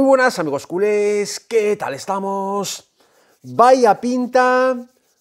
Muy buenas amigos culés, ¿qué tal estamos? Vaya pinta,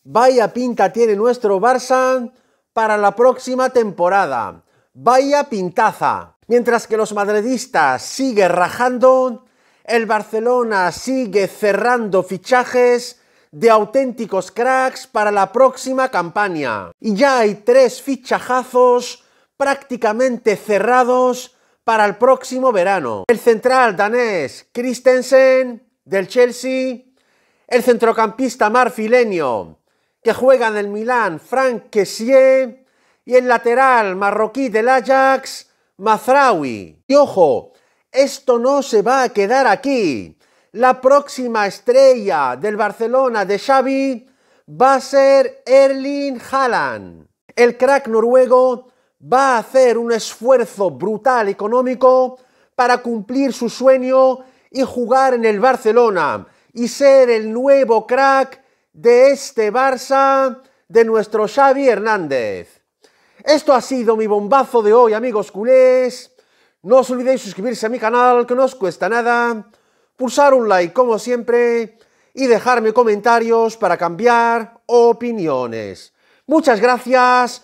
vaya pinta tiene nuestro Barça para la próxima temporada. Vaya pintaza. Mientras que los madridistas sigue rajando, el Barcelona sigue cerrando fichajes de auténticos cracks para la próxima campaña. Y ya hay tres fichajazos prácticamente cerrados para el próximo verano. El central danés Christensen del Chelsea, el centrocampista marfileño que juega en el Milán Frank Kessier y el lateral marroquí del Ajax Mazraoui. Y ojo, esto no se va a quedar aquí. La próxima estrella del Barcelona de Xavi va a ser Erling Haaland. El crack noruego va a hacer un esfuerzo brutal económico para cumplir su sueño y jugar en el Barcelona y ser el nuevo crack de este Barça de nuestro Xavi Hernández. Esto ha sido mi bombazo de hoy, amigos culés. No os olvidéis suscribirse a mi canal, que no os cuesta nada, pulsar un like como siempre y dejarme comentarios para cambiar opiniones. Muchas gracias